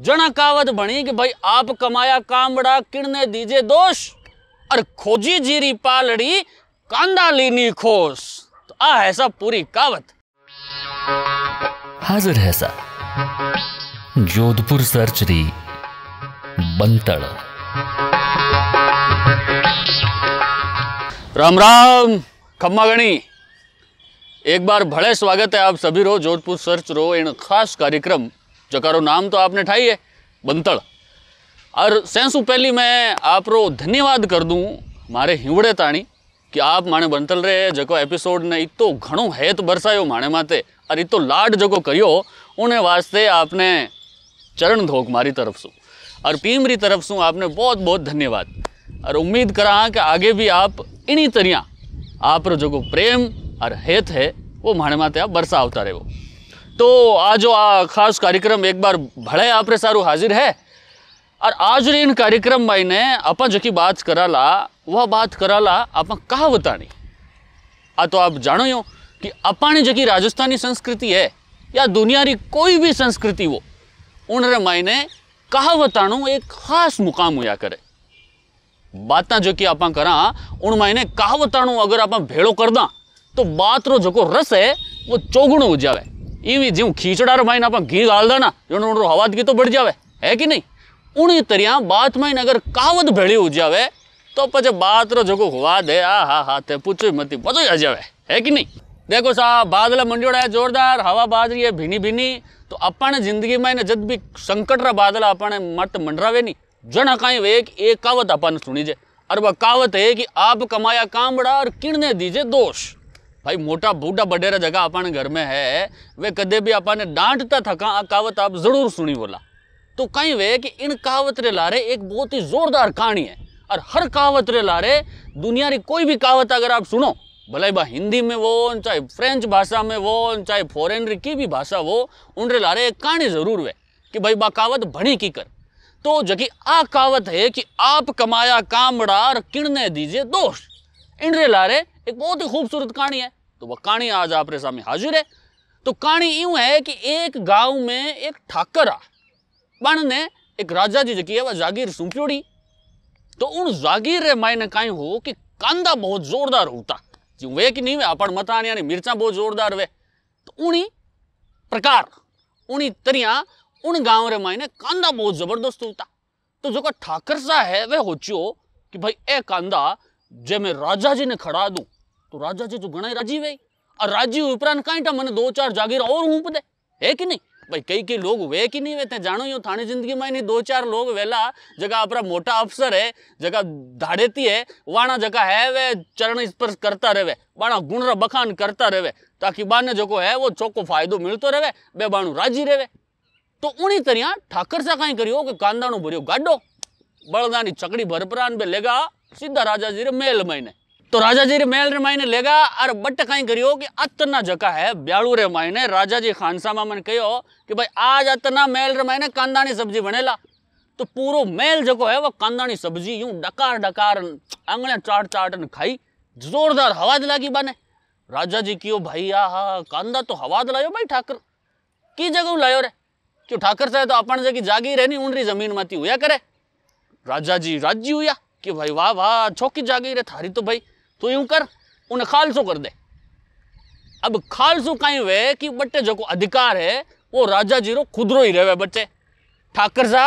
जना कावत बनी कि भाई आप कमाया कामड़ा किरने दीजे दोष और खोजी जीरी पालड़ी कांदा लीनी खोस तो आ ऐसा पूरी कावत हाजिर है सा जोधपुर सर्चरी बंतड़ राम राम खम्मा गणी एक बार भले स्वागत है आप सभी रो जोधपुर सर्च रो इन खास कार्यक्रम नाम तो आपने ठाई है बंतड़ और सेंसु पहली मैं आप रो धन्यवाद कर दूँ मारे हिवड़े ताणी कि आप माने बंतल रहे जको एपिसोड ने इतो घणो हेत बरसायो माने माते और इतो लाड जको करियो उन्हें वास्ते आपने चरण धोक मारी तरफ सू और पीमरी तरफ सु आपने बहुत बहुत धन्यवाद और उम्मीद करा कि आगे भी आप इन्हीं तरिया आप रो प्रेम और हेत है वो माने माते आप बरसावता रहो तो आज આ खास कार्यक्रम एक बार ભળે આપણે सारू हाजिर है और आज इन कार्यक्रम में ने अपन जो की बात करा ला वह बात करा ला आप कहावता नहीं आ तो आप जानो यो कि अपन जो की राजस्थानी संस्कृति है या दुनिया की कोई भी संस्कृति वो उनरे मायने कहावताणु एक खास मुकाम हुआ करे बात जो कि आप करा उन मायने कहावताणु अगर आप भेड़ो कर दा तो बात रो जो रस है वो चौगुण हो जाए इवें ज्यों खींचड़ा रे आप घी गाल देना जो हवा हवादगी तो बढ़ जाए है कि नहीं उन्हीं तरिया बात माइन अगर कावत भेड़ी हो जाए तो पचे बात रो जो हवाद है आ हा हा ते पूछो मती मजो आ जाए है कि नहीं देखो साहब बादल मंडियोड़ा है जोरदार हवा बाज रही है भिनी भिनी तो अपने जिंदगी में जब भी संकट रहा बादल अपने मत मंडरावे नहीं जन कहीं वे एक कहावत अपन सुनी जे और वह कहावत है कि आप कमाया काम बड़ा और किरने दीजे दोष भाई मोटा बूढ़ा बडेरा जगह अपन घर में है वे कदे भी अपने डांटता थका कहावत आप जरूर सुनी बोला तो कहीं वे कि इन कहावत रे लारे एक बहुत ही जोरदार कहानी है और हर कहावत रे लारे दुनिया की कोई भी कहावत अगर आप सुनो भले बा हिंदी में वो चाहे फ्रेंच भाषा में वो चाहे फॉरेन की भी भाषा वो उन रे लारे एक कहानी जरूर वे कि भाई बा कहावत भणी की कर तो जकी आ कहावत है कि आप कमाया कामड़ा और किणने दीजिए दोष इन रे लारे एक बहुत ही खूबसूरत कहानी है तो वह कहानी आज आपके सामने हाजिर है तो कहानी यूं है कि एक गांव में एक ठाकर आ बन ने एक राजा जी जकी है वह जागीर सौंपी तो उन जागीर रे मायने का हो कि कांदा बहुत जोरदार होता जो वे कि नहीं वे अपन मतान यानी मिर्चा बहुत जोरदार वे तो उन्हीं प्रकार उन्हीं तरिया उन गांव रे मायने कांदा बहुत जबरदस्त होता तो जो ठाकर सा है वह होचो कि भाई ए कांदा जे मैं राजा जी ने खड़ा दूँ तो राजा जी जो ઘણા राजी ભાઈ और राजी उपरांत कई मैंने दो चार जागीर और हूं दे है कि नहीं भाई कई कई लोग वे कि नहीं वे जानो यो थाने जिंदगी में नहीं दो चार लोग वेला जगह अपना मोटा अफसर है जगह धाड़ेती है वाणा जगह है वे चरण स्पर्श करता रहे बाणा गुण बखान करता रहे ताकि बाने जो है वो चौको फायदो मिलते रहे बे बाणु राजी रहे तो उन्हीं तरह ठाकर सा कहीं करियो कि कांदाणु भरियो गाडो बलदानी चकड़ी भरपरान बे लेगा सीधा राजा जी रे मेल मैंने तो राजा जी रे महल रे मायने लेगा और बट कहीं करियो कि अतना जगह है ब्याड़ू रे मायने राजा जी खानसामा मन कहो कि भाई आज अतना महल रे मायने कांदानी सब्जी बनेला तो पूरो महल जगह है वो कांदानी सब्जी यूं डकार डकार आंगड़े चाट चाटन खाई जोरदार हवा दिलागी बने राजा जी क्यों भाई आह कांदा तो हवा दिलायो भाई ठाकर की जगह लायो रे क्यों ठाकर साहब तो अपन जगह जागी रहनी ऊंडरी जमीन माती हुआ करे राजा जी राजी हुआ कि भाई वाह वाह छोकी जागी रे थारी तो भाई तू यूं कर उन खालसो कर दे अब खालसो कहीं वे कि बट्टे जो अधिकार है वो राजा जीरो खुदरो ही रहे बच्चे ठाकर सा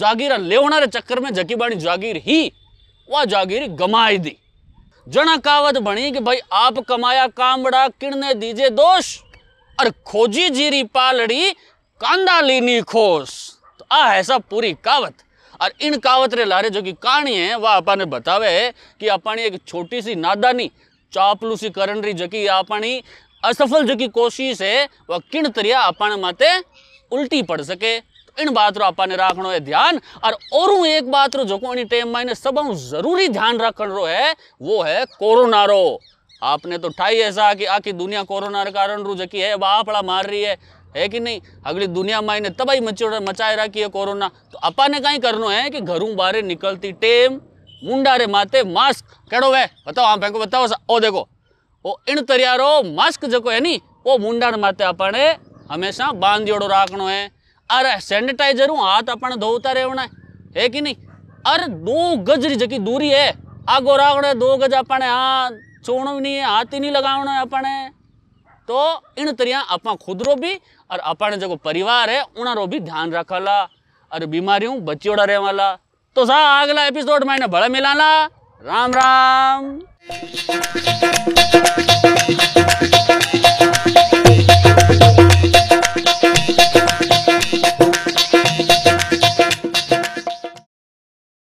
जागीर लेवना रे चक्कर में जकी बाणी जागीर ही वह जागीर गमाई दी जना कावत बनी कि भाई आप कमाया बड़ा किरने दीजे दोष और खोजी जीरी पालड़ी कांदा लीनी खोस तो आ ऐसा पूरी कावत और इन कावत रे लारे जो कि कहानी है वह अपने बतावे कि अपनी एक छोटी सी नादानी चापलूसी करण रही जो कि अपनी असफल जो की कोशिश है वह किन तरिया अपने माते उल्टी पड़ सके इन बात रो अपन राखनो है ध्यान और और एक बात रो जो कोनी टाइम में सब जरूरी ध्यान रखन रो है वो है कोरोना रो आपने तो ठाई ऐसा कि आखिर दुनिया कोरोना के कारण रू जकी है वापड़ा मार रही है है कि नहीं अगली दुनिया में ने तबाही मचो मचाए रखी है कोरोना तो अपने कहीं करना है कि घरों बाहर निकलती टेम मुंडा माते मास्क कड़ो है बताओ आप फेंको बताओ ओ देखो ओ इन तरियारो मास्क जो है नी वो मुंडा माते अपने हमेशा बांधियोड़ो राखनो है अरे सैनिटाइजर हूँ हाथ अपन धोता रहना है है कि नहीं अरे दो गज री दूरी है आगो राखना दो गज अपने हाथ छोड़ो नहीं है हाथ ही नहीं लगाना है अपने तो इन तरिया अपना खुदरो भी और अपन जो परिवार है उन्हरो भी ध्यान रखला और बीमारियों रह वाला तो सा अगला एपिसोड मैंने बड़ा मिलाना राम राम